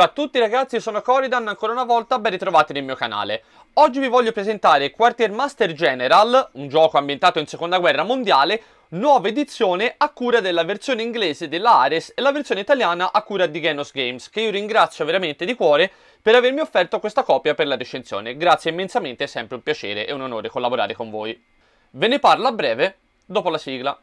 Ciao a tutti ragazzi, io sono Coridan, ancora una volta ben ritrovati nel mio canale. Oggi vi voglio presentare Quartier General, un gioco ambientato in Seconda Guerra Mondiale, nuova edizione a cura della versione inglese della Ares e la versione italiana a cura di Genos Games, che io ringrazio veramente di cuore per avermi offerto questa copia per la recensione. Grazie immensamente, è sempre un piacere e un onore collaborare con voi. Ve ne parlo a breve, dopo la sigla.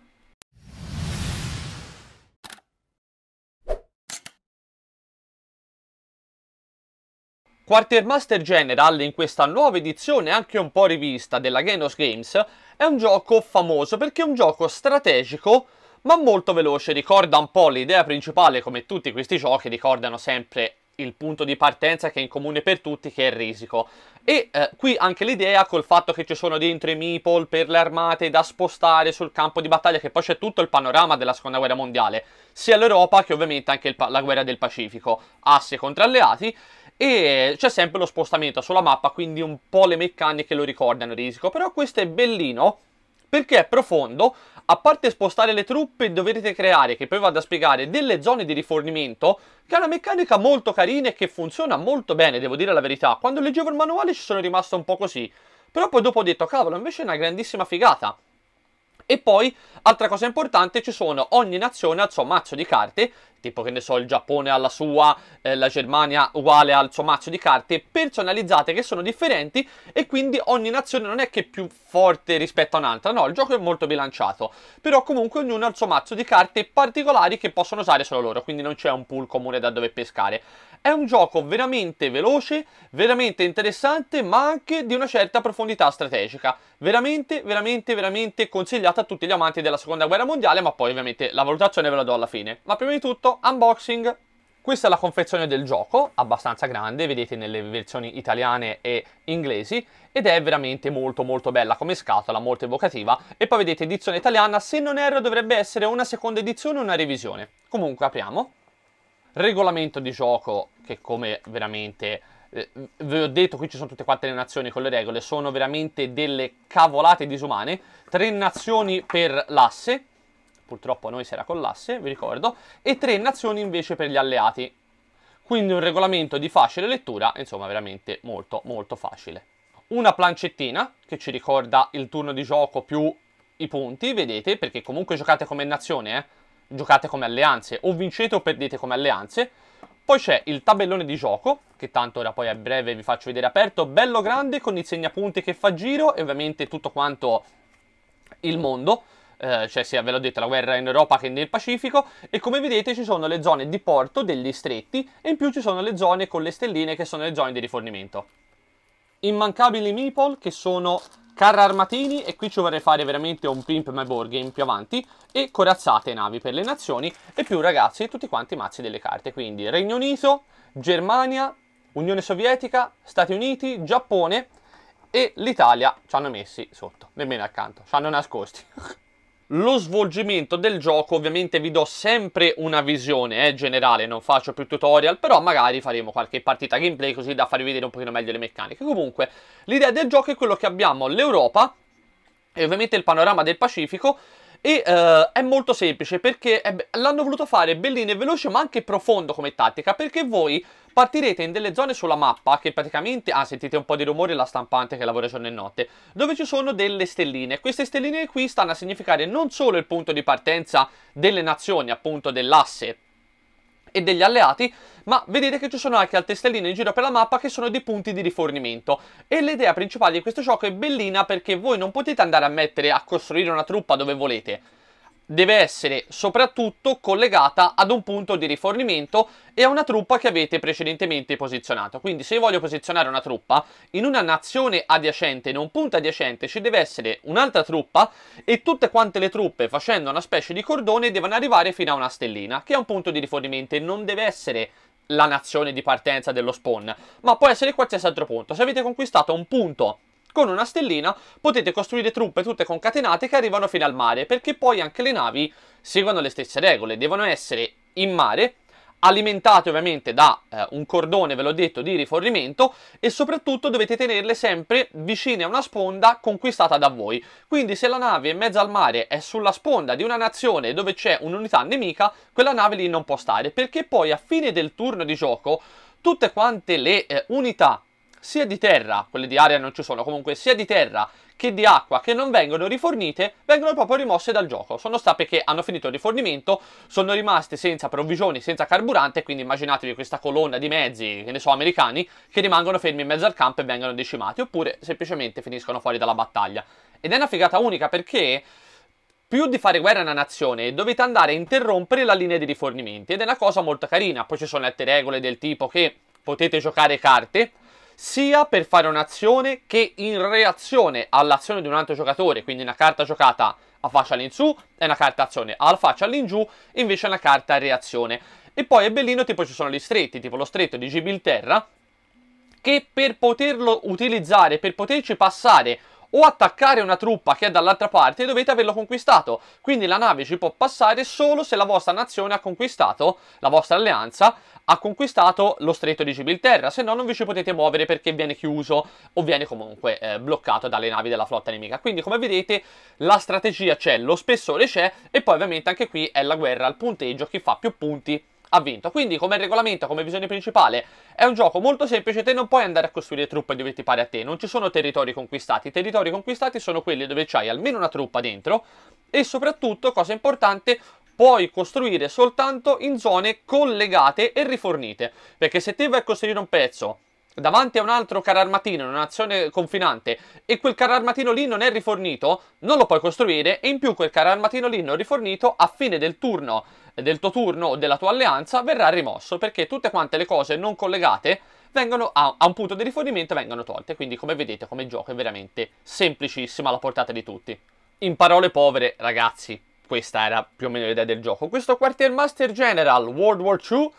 Quartermaster General, in questa nuova edizione anche un po' rivista della Genos Games, è un gioco famoso perché è un gioco strategico ma molto veloce, ricorda un po' l'idea principale come tutti questi giochi ricordano sempre il punto di partenza che è in comune per tutti che è il risico e eh, qui anche l'idea col fatto che ci sono dentro i meeple per le armate da spostare sul campo di battaglia che poi c'è tutto il panorama della seconda guerra mondiale sia l'Europa che ovviamente anche la guerra del Pacifico asse contro alleati e c'è sempre lo spostamento sulla mappa, quindi un po' le meccaniche lo ricordano Risico, però questo è bellino perché è profondo, a parte spostare le truppe dovete creare, che poi vado a spiegare, delle zone di rifornimento, che è una meccanica molto carina e che funziona molto bene, devo dire la verità. Quando leggevo il manuale ci sono rimasto un po' così, però poi dopo ho detto, cavolo, invece è una grandissima figata. E poi, altra cosa importante, ci sono ogni nazione al suo mazzo di carte tipo che ne so il Giappone alla sua, eh, la Germania uguale al suo mazzo di carte, personalizzate che sono differenti e quindi ogni nazione non è che più forte rispetto a un'altra, no, il gioco è molto bilanciato, però comunque ognuno ha il suo mazzo di carte particolari che possono usare solo loro, quindi non c'è un pool comune da dove pescare. È un gioco veramente veloce, veramente interessante, ma anche di una certa profondità strategica. Veramente, veramente, veramente consigliata a tutti gli amanti della seconda guerra mondiale, ma poi ovviamente la valutazione ve la do alla fine. Ma prima di tutto unboxing. Questa è la confezione del gioco, abbastanza grande, vedete nelle versioni italiane e inglesi, ed è veramente molto molto bella come scatola, molto evocativa. E poi vedete edizione italiana, se non erro dovrebbe essere una seconda edizione o una revisione. Comunque apriamo. Regolamento di gioco che come veramente eh, vi ho detto qui ci sono tutte quante le nazioni con le regole, sono veramente delle cavolate disumane, tre nazioni per l'asse, purtroppo a noi si era collasse, vi ricordo, e tre nazioni invece per gli alleati. Quindi un regolamento di facile lettura, insomma veramente molto molto facile. Una plancettina che ci ricorda il turno di gioco più i punti, vedete, perché comunque giocate come nazione, eh? giocate come alleanze, o vincete o perdete come alleanze. Poi c'è il tabellone di gioco, che tanto ora poi a breve vi faccio vedere aperto, bello grande con il segnapunti che fa giro e ovviamente tutto quanto il mondo eh, cioè sia, ve l'ho detto, la guerra in Europa che nel Pacifico, e come vedete ci sono le zone di porto degli stretti e in più ci sono le zone con le stelline che sono le zone di rifornimento. Immancabili meeple che sono carri armatini e qui ci vorrei fare veramente un pimp my board game più avanti e corazzate navi per le nazioni e più ragazzi tutti quanti i mazzi delle carte quindi Regno Unito, Germania, Unione Sovietica, Stati Uniti, Giappone e l'Italia ci hanno messi sotto, nemmeno accanto, ci hanno nascosti lo svolgimento del gioco ovviamente vi do sempre una visione eh, generale, non faccio più tutorial, però magari faremo qualche partita gameplay così da farvi vedere un pochino meglio le meccaniche. Comunque, l'idea del gioco è quello che abbiamo l'Europa e ovviamente il panorama del Pacifico e uh, è molto semplice perché eh, l'hanno voluto fare bellino e veloce ma anche profondo come tattica perché voi Partirete in delle zone sulla mappa che praticamente, ah sentite un po' di rumore la stampante che lavora giorno e notte, dove ci sono delle stelline. Queste stelline qui stanno a significare non solo il punto di partenza delle nazioni, appunto dell'asse e degli alleati, ma vedete che ci sono anche altre stelline in giro per la mappa che sono dei punti di rifornimento. E l'idea principale di questo gioco è bellina perché voi non potete andare a mettere a costruire una truppa dove volete, deve essere soprattutto collegata ad un punto di rifornimento e a una truppa che avete precedentemente posizionato. Quindi se io voglio posizionare una truppa in una nazione adiacente, in un punto adiacente, ci deve essere un'altra truppa e tutte quante le truppe facendo una specie di cordone devono arrivare fino a una stellina, che è un punto di rifornimento e non deve essere la nazione di partenza dello spawn, ma può essere qualsiasi altro punto. Se avete conquistato un punto con una stellina potete costruire truppe tutte concatenate che arrivano fino al mare, perché poi anche le navi seguono le stesse regole, devono essere in mare alimentate ovviamente da eh, un cordone, ve l'ho detto, di rifornimento e soprattutto dovete tenerle sempre vicine a una sponda conquistata da voi. Quindi se la nave in mezzo al mare è sulla sponda di una nazione dove c'è un'unità nemica, quella nave lì non può stare perché poi a fine del turno di gioco tutte quante le eh, unità sia di terra, quelle di aria non ci sono, comunque sia di terra che di acqua che non vengono rifornite vengono proprio rimosse dal gioco. Sono state che hanno finito il rifornimento, sono rimaste senza provvigioni, senza carburante, quindi immaginatevi questa colonna di mezzi, che ne so, americani, che rimangono fermi in mezzo al campo e vengono decimati, oppure semplicemente finiscono fuori dalla battaglia. Ed è una figata unica perché più di fare guerra a una nazione dovete andare a interrompere la linea di rifornimenti ed è una cosa molto carina. Poi ci sono altre regole del tipo che potete giocare carte, sia per fare un'azione che in reazione all'azione di un altro giocatore, quindi una carta giocata a faccia all'insù è una carta azione, alla faccia all'ingiù invece è una carta reazione. E poi è bellino tipo ci sono gli stretti, tipo lo stretto di Gibilterra, che per poterlo utilizzare, per poterci passare o attaccare una truppa che è dall'altra parte e dovete averlo conquistato. Quindi la nave ci può passare solo se la vostra nazione ha conquistato, la vostra alleanza, ha conquistato lo stretto di Gibilterra, se no non vi ci potete muovere perché viene chiuso o viene comunque eh, bloccato dalle navi della flotta nemica. Quindi come vedete la strategia c'è, lo spessore c'è e poi ovviamente anche qui è la guerra al punteggio, chi fa più punti ha vinto. Quindi come regolamento, come visione principale, è un gioco molto semplice, te non puoi andare a costruire truppe dove ti pare a te, non ci sono territori conquistati, i territori conquistati sono quelli dove c'hai almeno una truppa dentro e soprattutto, cosa importante, puoi costruire soltanto in zone collegate e rifornite, perché se te vai a costruire un pezzo davanti a un altro carro armatino in un'azione confinante e quel carro armatino lì non è rifornito, non lo puoi costruire e in più quel carro armatino lì non rifornito a fine del turno del tuo turno o della tua alleanza verrà rimosso perché tutte quante le cose non collegate vengono a, a un punto di rifornimento vengono tolte, quindi come vedete come gioco è veramente semplicissimo alla portata di tutti. In parole povere, ragazzi, questa era più o meno l'idea del gioco. Questo quartier Master General World War II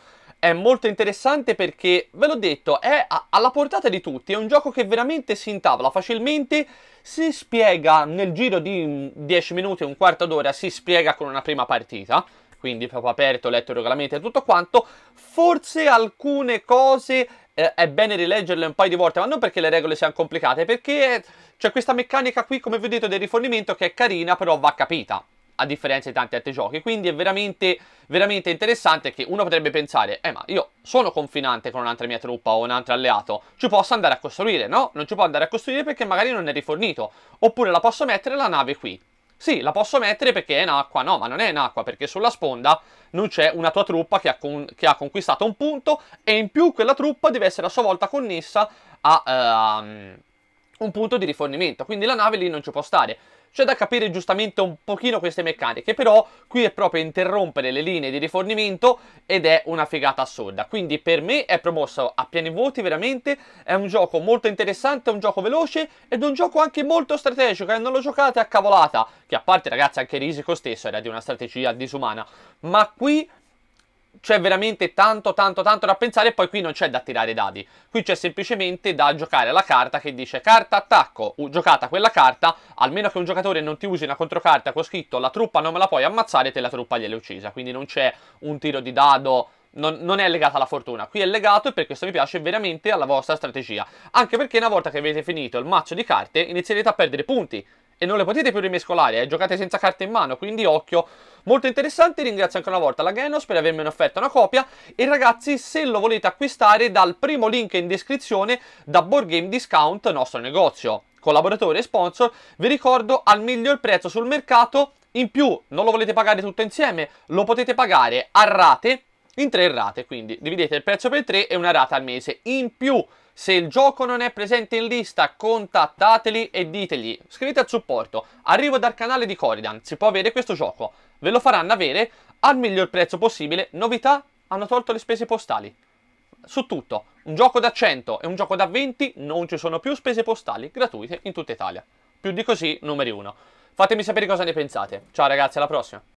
è molto interessante perché, ve l'ho detto, è alla portata di tutti, è un gioco che veramente si intavola facilmente, si spiega nel giro di 10 mm, minuti, un quarto d'ora, si spiega con una prima partita, quindi proprio aperto, letto il regolamento e tutto quanto, forse alcune cose eh, è bene rileggerle un paio di volte, ma non perché le regole siano complicate, perché c'è questa meccanica qui, come vi ho detto, del rifornimento che è carina, però va capita a differenza di tanti altri giochi. Quindi è veramente, veramente interessante che uno potrebbe pensare, eh ma io sono confinante con un'altra mia truppa o un altro alleato, ci posso andare a costruire? No, non ci può andare a costruire perché magari non è rifornito, oppure la posso mettere la nave qui. Sì, la posso mettere perché è in acqua, no, ma non è in acqua perché sulla sponda non c'è una tua truppa che ha, con che ha conquistato un punto e in più quella truppa deve essere a sua volta connessa a... Uh, un punto di rifornimento, quindi la nave lì non ci può stare. C'è da capire giustamente un pochino queste meccaniche, però qui è proprio interrompere le linee di rifornimento ed è una figata assurda. Quindi per me è promosso a pieni voti veramente, è un gioco molto interessante, è un gioco veloce ed è un gioco anche molto strategico e eh. non lo giocate a cavolata, che a parte ragazzi anche Risico stesso era di una strategia disumana, ma qui c'è veramente tanto tanto tanto da pensare e poi qui non c'è da tirare dadi qui c'è semplicemente da giocare la carta che dice carta attacco giocata quella carta almeno che un giocatore non ti usi una controcarta con scritto la truppa non me la puoi ammazzare te la truppa gliel'hai uccisa quindi non c'è un tiro di dado non, non, è legata alla fortuna, qui è legato e per questo mi piace veramente alla vostra strategia. Anche perché una volta che avete finito il mazzo di carte inizierete a perdere punti e non le potete più rimescolare, eh, giocate senza carte in mano, quindi occhio. Molto interessante, ringrazio ancora una volta la Genos per avermi offerto una copia e ragazzi se lo volete acquistare dal primo link in descrizione da Board Game Discount, nostro negozio, collaboratore e sponsor, vi ricordo al miglior prezzo sul mercato, in più non lo volete pagare tutto insieme, lo potete pagare a rate, in tre rate, quindi dividete il prezzo per tre e una rata al mese, in più se il gioco non è presente in lista, contattateli e ditegli, scrivete al supporto, arrivo dal canale di Coridan, si può avere questo gioco, ve lo faranno avere al miglior prezzo possibile, novità, hanno tolto le spese postali. Su tutto, un gioco da 100 e un gioco da 20 non ci sono più spese postali gratuite in tutta Italia. Più di così, numeri 1. Fatemi sapere cosa ne pensate. Ciao ragazzi, alla prossima!